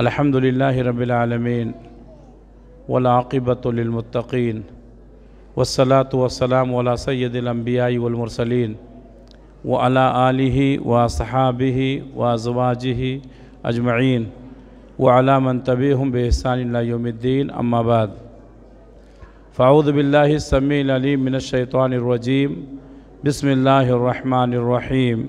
अलहमदिल्ला रबालमीन वलाक़बतमतकीन वसलात वसलाम वला सैदलम्बियाई वलमरसलिन व अला आलि व सहाबि व अजवाजि अजमैन व अला मन तबी हम बेहसानद्दीन अम्माबाद फ़ाउदबिल्ला समील अली मिनशैतवानरजीम बसमिल्लर रहीम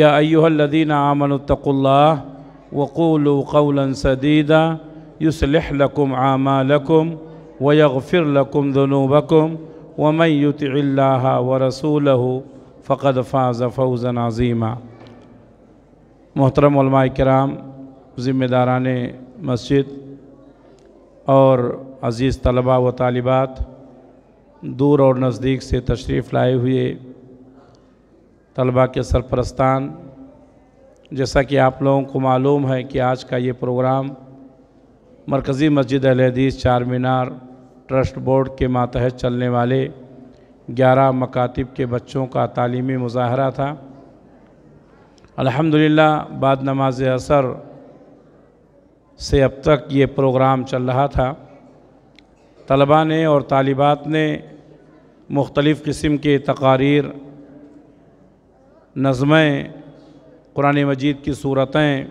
या अयोहदीन आमनतकुल्ला वक़ूल कौलन सदीदा युसलकुम आमालकुम वयफ़िर लकुम दनूबकुम वमई युतल्ला व रसूल फ़क़द फ़ाज़ फ़ौज़न अज़ीमा मोहतरम कराम ज़िम्मेदारान मस्जिद और अज़ीज़ तलबा व तालिबात दूर और नज़दीक से तशरीफ़ लाए हुए तलबा के सरपरस्तान जैसा कि आप लोगों को मालूम है कि आज का ये प्रोग्राम मरकज़ी मस्जिद अलहदीस चार मीनार ट्रस्ट बोर्ड के मातहत चलने वाले ग्यारह मकातब के बच्चों का तालीमी मुजाहरा था अल्हम्दुलिल्लाह बाद नमाज असर से अब तक ये प्रोग्राम चल रहा था तलबा ने और तालिबात ने मुख्तलिफ़ किस्म के तकारीर नज़में कुरान मजीद की सूरतें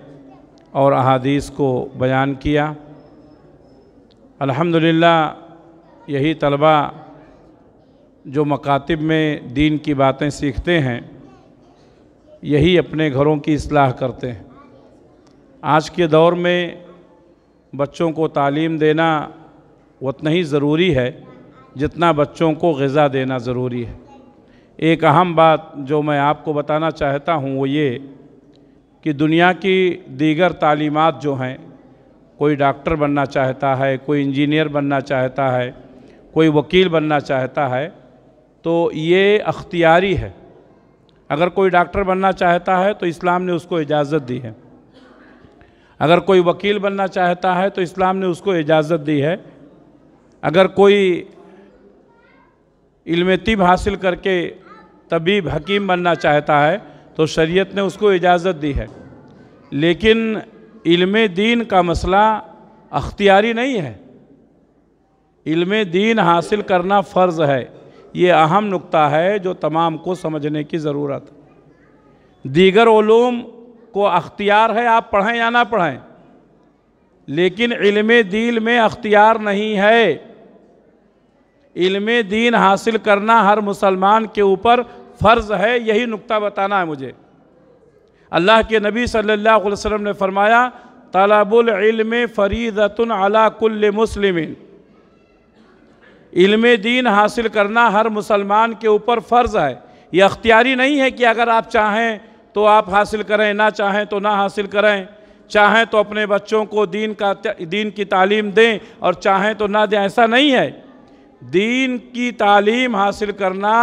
और अहादीस को बयान किया अल्हम्दुलिल्लाह यही तलबा जो मकातब में दीन की बातें सीखते हैं यही अपने घरों की असलाह करते हैं आज के दौर में बच्चों को तालीम देना उतना ही ज़रूरी है जितना बच्चों को गज़ा देना ज़रूरी है एक अहम बात जो मैं आपको बताना चाहता हूँ वो ये कि दुनिया की दीगर तालीमत जो हैं कोई डॉक्टर बनना चाहता है कोई इंजीनियर बनना चाहता है कोई वकील बनना चाहता है तो ये अख्तियारी है अगर कोई डॉक्टर बनना चाहता है तो इस्लाम ने उसको इजाज़त दी है अगर कोई वकील बनना चाहता है तो इस्लाम ने उसको इजाज़त दी है अगर कोई इल्म तिब हासिल करके तबीब हकीम बनना चाहता है तो शरीयत ने उसको इजाज़त दी है लेकिन इल्म दीन का मसला अख्तियारी नहीं है इल्म दीन हासिल करना फ़र्ज़ है ये अहम नुक्ता है जो तमाम को समझने की ज़रूरत दीगर ओलूम को अख्तियार है आप पढ़ें या ना पढ़ें लेकिन इल्म दीन में अख्तियार नहीं है इल्म दीन हासिल करना हर मुसलमान के ऊपर फ़र्ज़ है यही नुक्ता बताना है मुझे अल्लाह के नबी सल्लल्लाहु अलैहि वसल्लम ने फरमाया तालाबुल इल्म फ़रीदतन अला कुल मुस्लिम इल्म दीन हासिल करना हर मुसलमान के ऊपर फ़र्ज़ है ये अख्तियारी नहीं है कि अगर आप चाहें तो आप हासिल करें ना चाहें तो ना हासिल करें चाहें तो अपने बच्चों को दीन का दीन की तालीम दें और चाहें तो ना दें ऐसा नहीं है दीन की तालीम हासिल करना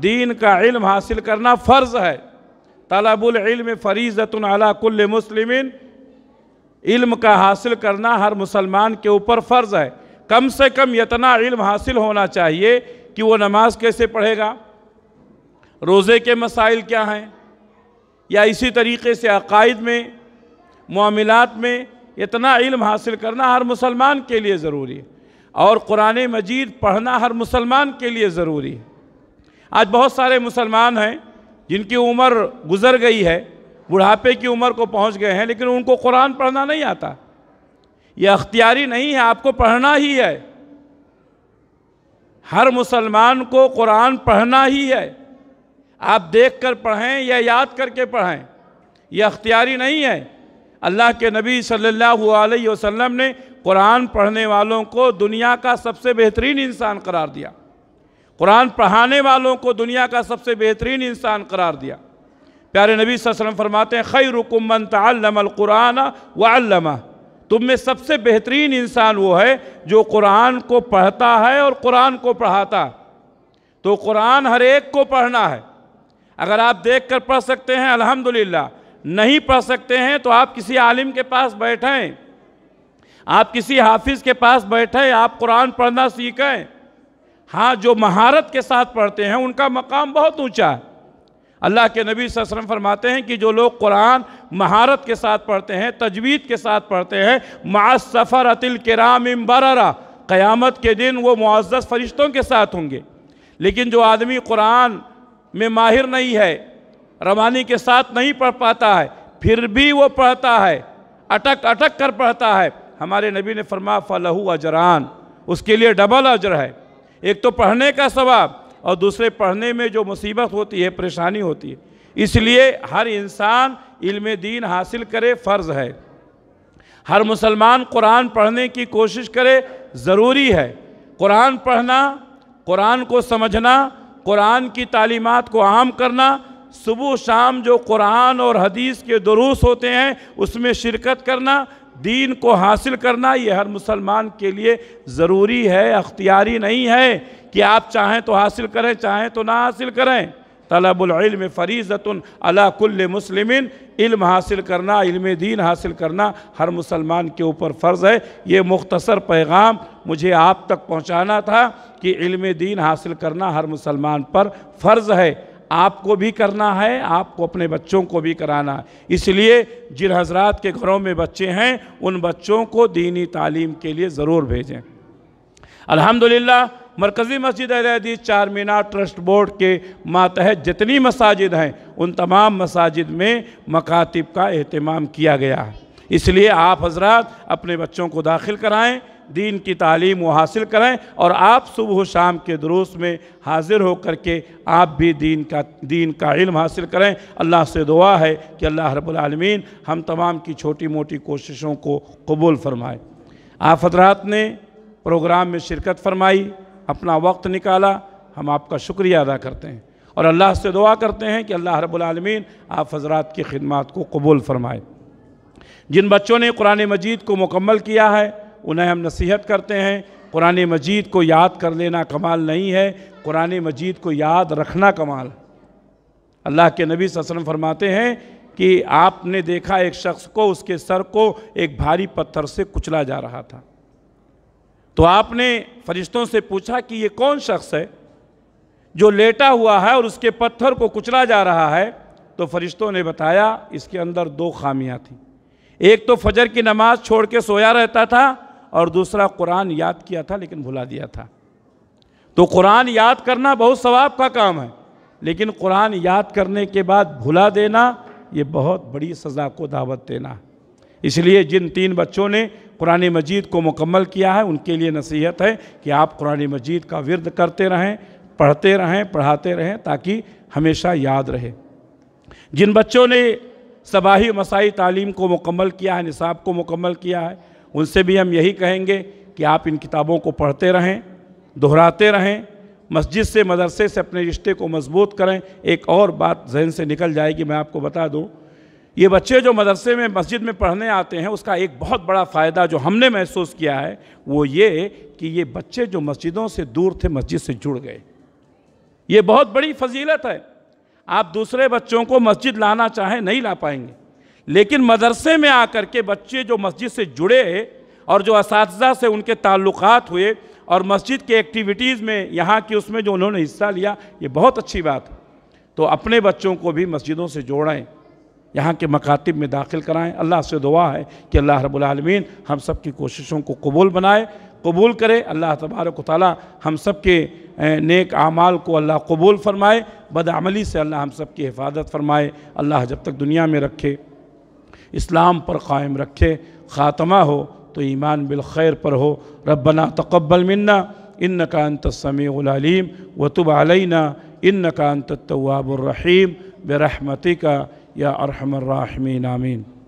दीन का इल्म हासिल करना फ़र्ज़ है तलबुल इल्म फरीज़तन अला कुल मुस्लिम इल्म का हासिल करना हर मुसलमान के ऊपर फ़र्ज़ है कम से कम इतना इल्म हासिल होना चाहिए कि वो नमाज़ कैसे पढ़ेगा रोज़े के मसाइल क्या हैं या इसी तरीके से अकायद में मामलात में इतना इल्म हासिल करना हर मुसलमान के लिए ज़रूरी है और क़ुरान मजीद पढ़ना हर मुसलमान के लिए ज़रूरी है आज बहुत सारे मुसलमान हैं जिनकी उम्र गुज़र गई है बुढ़ापे की उम्र को पहुंच गए हैं लेकिन उनको कुरान पढ़ना नहीं आता ये अख्तियारी नहीं है आपको पढ़ना ही है हर मुसलमान को कुरान पढ़ना ही है आप देख कर पढ़ें या याद करके पढ़ें यह अख्तियारी नहीं है अल्लाह के नबी सल्लल्लाहु अलैहि वसल्लम ने कुरान पढ़ने वालों को दुनिया का सबसे बेहतरीन इंसान करार दिया कुरान पढ़ाने वालों को दुनिया का सबसे बेहतरीन इंसान करार दिया प्यारे नबी वसल्लम फरमाते हैं खै रुकुमन तमकुरान वल्लमा तुम में सबसे बेहतरीन इंसान वो है जो कुरान को पढ़ता है और कुरान को पढ़ाता है तो कुरान हर एक को पढ़ना है अगर आप देख कर पढ़ सकते हैं अल्हम्दुलिल्लाह नहीं पढ़ सकते हैं तो आप किसी आलिम के पास बैठें आप किसी हाफिज़ के पास बैठे आप कुरान पढ़ना सीखें हाँ जो महारत के साथ पढ़ते हैं उनका मकाम बहुत ऊँचा है अल्लाह के नबी वसम फरमाते हैं कि जो लोग कुरान महारत के साथ पढ़ते हैं तजवीद के साथ पढ़ते हैं मास सफ़र अतिल कराम इम्बरा क़यामत के दिन वो मुआज़ फरिश्तों के साथ होंगे लेकिन जो आदमी कुरान में माहिर नहीं है रवानी के साथ नहीं पढ़ पाता है फिर भी वो पढ़ता है अटक अटक कर पढ़ता है हमारे नबी ने फरमा फ़लहू अजरान उसके लिए डबल अजर है एक तो पढ़ने का सवाब और दूसरे पढ़ने में जो मुसीबत होती है परेशानी होती है इसलिए हर इंसान इल्म दीन हासिल करे फ़र्ज़ है हर मुसलमान कुरान पढ़ने की कोशिश करे ज़रूरी है कुरान पढ़ना कुरान को समझना कुरान की तालीमत को आम करना सुबह शाम जो कुरान और हदीस के दरूस होते हैं उसमें शिरकत करना दीन को हासिल करना ये हर मुसलमान के लिए ज़रूरी है अख्तियारी नहीं है कि आप चाहें तो हासिल करें चाहें तो ना हासिल करें तलबुल्म फ़रीज़तन अलाकुल्ल मुसलिम इल्म हासिल करना इल्म दीन हासिल करना हर मुसलमान के ऊपर फ़र्ज़ है ये मुख्तसर पैगाम मुझे आप तक पहुँचाना था कि इल्म दीन हासिल करना हर मुसलमान पर फ़र्ज़ है आपको भी करना है आपको अपने बच्चों को भी कराना है इसलिए जिन हजरात के घरों में बच्चे हैं उन बच्चों को दीनी तालीम के लिए ज़रूर भेजें अल्हम्दुलिल्लाह मरकज़ी मस्जिद अलीदीज़ चार मीनार ट्रस्ट बोर्ड के मातहत जितनी मसाजिद हैं उन तमाम मसाजिद में मकातब का अहतमाम किया गया है इसलिए आप हजरात अपने बच्चों को दाखिल कराएँ दीन की तालीम वो हासिल करें और आप सुबह शाम के दुरूस में हाज़िर होकर के आप भी दीन का दीन का इल्म हासिल करें अल्लाह से दुआ है कि अल्लाह रबालमीन हम तमाम की छोटी मोटी कोशिशों को कबूल फरमाए आप हजरात ने प्रोग्राम में शिरकत फरमाई अपना वक्त निकाला हम आपका शुक्रिया अदा करते हैं और अल्लाह से दुआ करते हैं कि अल्लाह रबालमीन आप हजरात की खिदमत को कबूल फरमाए जिन बच्चों ने कुरान मजीद को मुकम्मल किया है उन्हें हम नसीहत करते हैं कुरान मजीद को याद कर लेना कमाल नहीं है कुरान मजीद को याद रखना कमाल अल्लाह के नबी वसम फरमाते हैं कि आपने देखा एक शख्स को उसके सर को एक भारी पत्थर से कुचला जा रहा था तो आपने फरिश्तों से पूछा कि ये कौन शख्स है जो लेटा हुआ है और उसके पत्थर को कुचला जा रहा है तो फरिश्तों ने बताया इसके अंदर दो खामियां थीं एक तो फजर की नमाज़ छोड़ के सोया रहता था और दूसरा कुरान याद किया था लेकिन भुला दिया था तो कुरान याद करना बहुत सवाब का काम है लेकिन कुरान याद करने के बाद भुला देना ये बहुत बड़ी सज़ा को दावत देना इसलिए जिन तीन बच्चों ने कुरान मजीद को मुकम्मल किया है उनके लिए नसीहत है कि आप कुरान मजीद का विरद करते रहें पढ़ते रहें पढ़ाते रहें ताकि हमेशा याद रहे जिन बच्चों ने सबाही मसाई तालीम को मुकम्मल किया है निसाब को मुकम्मल किया है उनसे भी हम यही कहेंगे कि आप इन किताबों को पढ़ते रहें दोहराते रहें मस्जिद से मदरसे से अपने रिश्ते को मजबूत करें एक और बात जहन से निकल जाएगी मैं आपको बता दूं ये बच्चे जो मदरसे में मस्जिद में पढ़ने आते हैं उसका एक बहुत बड़ा फ़ायदा जो हमने महसूस किया है वो ये कि ये बच्चे जो मस्जिदों से दूर थे मस्जिद से जुड़ गए ये बहुत बड़ी फजीलत है आप दूसरे बच्चों को मस्जिद लाना चाहें नहीं ला पाएंगे लेकिन मदरसे में आकर के बच्चे जो मस्जिद से जुड़े और जो इस से उनके ताल्लुक़ हुए और मस्जिद के एक्टिविटीज़ में यहाँ की उसमें जो उन्होंने हिस्सा लिया ये बहुत अच्छी बात है तो अपने बच्चों को भी मस्जिदों से जोड़ें यहाँ के मकातब में दाखिल कराएं अल्लाह से दुआ है कि अल्लाह रबालमीन हम सब की कोशिशों को कबूल बनाए कबूल करे अल्लाह तबारक ताली हम सब के नेक आमाल को अल्लाह कबूल फरमाए बदआमली से अल्लाह हम सब की हिफाजत फरमाए अल्लाह जब तक दुनिया में रखे इस्लाम पर कायम रखे ख़ात्मा हो तो ईमान बिलखैर पर हो रबना तकबल मन्ना इन नकानत समीम तुब अलैना इन नकानत तवाबुलरहीम बरहमती का या अरहमर राहमी आमीन